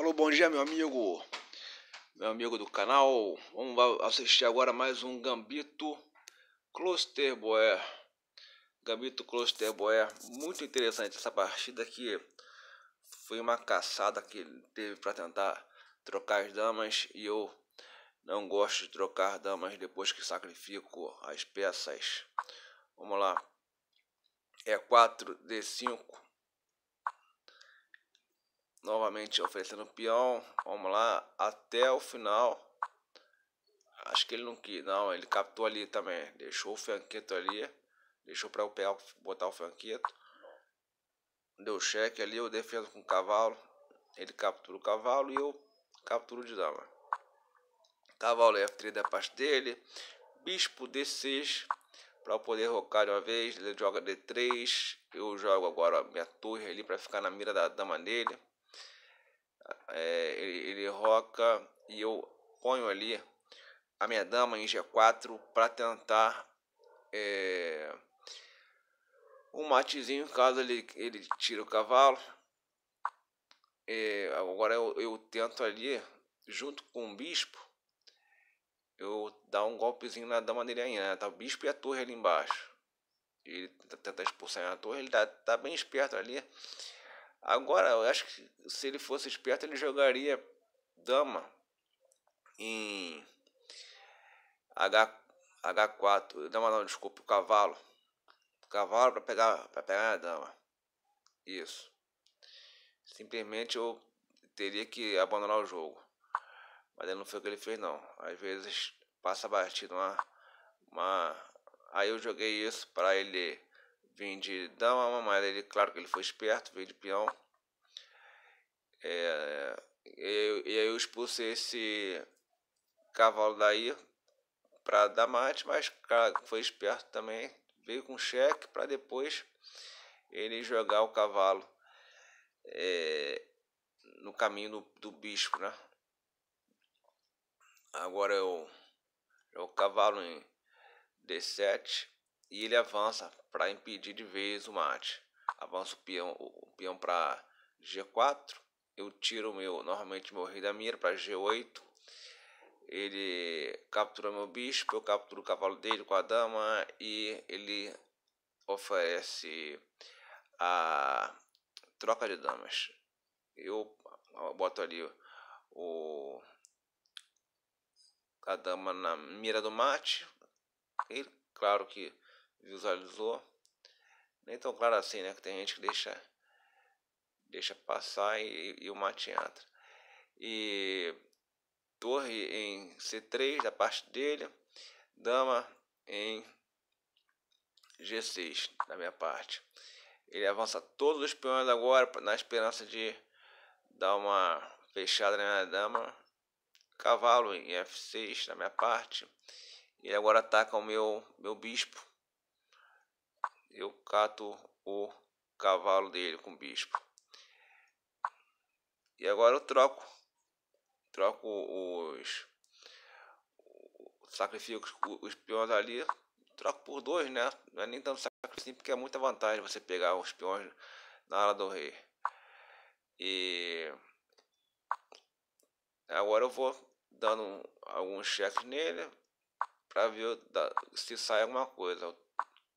Alô, bom dia, meu amigo, meu amigo do canal. Vamos assistir agora mais um Gambito Closterboer. Gambito Closterboer, muito interessante essa partida que foi uma caçada que ele teve para tentar trocar as damas e eu não gosto de trocar damas depois que sacrifico as peças. Vamos lá. É 4 D5 Novamente oferecendo peão. Vamos lá. Até o final. Acho que ele não quis. Não, ele captou ali também. Deixou o franqueto ali. Deixou para o pé botar o franqueto. Deu cheque ali. Eu defendo com o cavalo. Ele captura o cavalo e eu capturo de dama. Cavalo F3 da parte dele. Bispo D6 para poder rocar de uma vez. Ele joga D3. Eu jogo agora minha torre ali para ficar na mira da dama dele é, ele, ele roca e eu ponho ali a minha dama em G4 para tentar é, um matezinho caso ele, ele tire o cavalo. É, agora eu, eu tento ali, junto com o bispo, eu dar um golpezinho na dama dele ainda. Né? Tá o bispo e a torre ali embaixo. Ele tenta expulsar a torre, ele tá, tá bem esperto ali. Agora, eu acho que se ele fosse esperto, ele jogaria dama em H, H4. Dama não, desculpa, o cavalo. cavalo para pegar, pra pegar a dama. Isso. Simplesmente eu teria que abandonar o jogo. Mas ele não foi o que ele fez não. Às vezes passa batido uma, uma... Aí eu joguei isso para ele Vende dama, mas ele, claro que ele foi esperto, veio de peão. É, e, e, aí eu expulsei esse cavalo daí para dar mate, mas foi esperto também, veio com cheque para depois ele jogar o cavalo é, no caminho do, do bispo, né? Agora eu é é o cavalo em D7 e ele avança para impedir de vez o mate. Avanço o peão, o peão para G4. Eu tiro meu, normalmente meu rei da mira para G8. Ele captura meu bispo, eu capturo o cavalo dele com a dama e ele oferece a troca de damas. Eu boto ali o a dama na mira do mate. E claro que visualizou. Nem tão claro assim, né? Que tem gente que deixa, deixa passar e, e o mate entra. E torre em C3 da parte dele, dama em G6 da minha parte. Ele avança todos os peões agora na esperança de dar uma fechada na minha dama. Cavalo em F6 da minha parte. e agora ataca o meu, meu bispo eu cato o cavalo dele com o bispo. E agora eu troco. Troco os. Sacrifico os peões ali. Troco por dois, né? Não é nem tanto sacrifício porque é muita vantagem você pegar os peões na ala do rei. E. Agora eu vou dando alguns cheques nele para ver se sai alguma coisa. Eu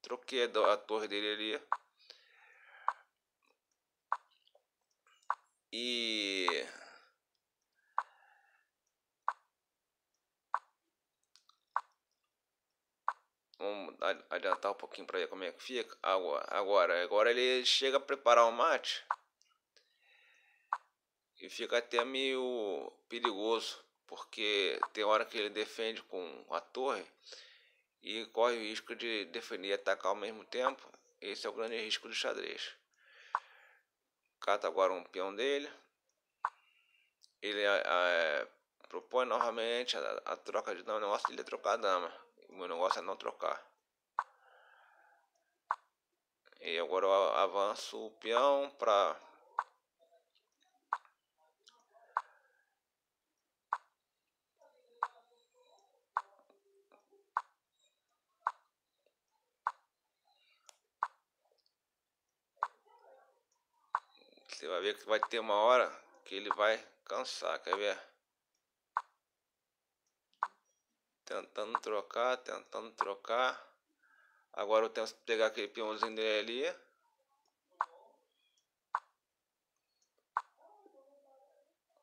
Troquei a, a torre dele ali. E... Vamos adiantar um pouquinho para ver como é que fica. Agora, agora, agora ele chega a preparar o um mate. E fica até meio perigoso. Porque tem hora que ele defende com a torre e corre o risco de defender e atacar ao mesmo tempo. Esse é o grande risco do xadrez. Cata agora um peão dele. Ele é, é, propõe novamente a, a, troca de dama. O negócio dele é trocar a dama. O meu negócio é não trocar. E agora eu avanço o peão para Você vai ver que vai ter uma hora que ele vai cansar, quer ver? Tentando trocar, tentando trocar. Agora eu que pegar aquele peãozinho dele ali.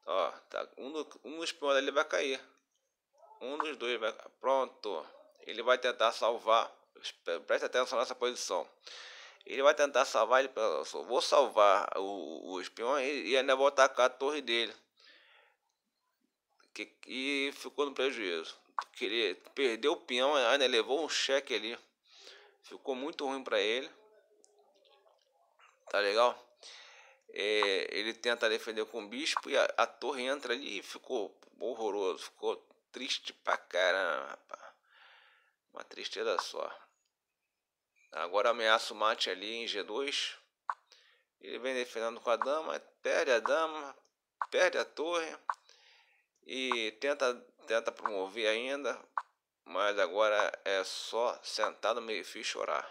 Ó, tá, um, do, um dos peões dele vai cair. Um dos dois vai... Pronto. Ele vai tentar salvar. preste atenção nessa posição. Ele vai tentar salvar, ele fala, só vou salvar o, o espião e, e ainda vou atacar a torre dele. Que, e ficou no prejuízo. que ele perdeu o peão, né, ainda levou um cheque ali. Ficou muito ruim para ele. Tá legal? É, ele tenta defender com o bispo e a, a, torre entra ali e ficou horroroso. Ficou triste pra caramba. Uma tristeza só. Agora ameaça o mate ali em G2. Ele vem defendendo com a dama, perde a dama, perde a torre e tenta, tenta promover ainda, mas agora é só sentar no meio-fio e chorar.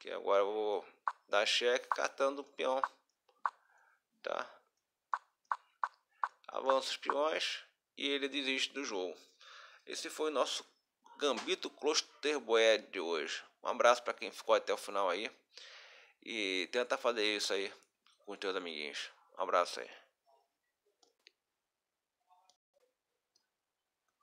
Que agora eu vou dar cheque catando o peão, tá? Avança os peões e ele desiste do jogo. Esse foi o nosso Gambito Closterboé de hoje. Um abraço para quem ficou até o final aí. E tenta fazer isso aí com os teus amiguinhos. Um abraço aí.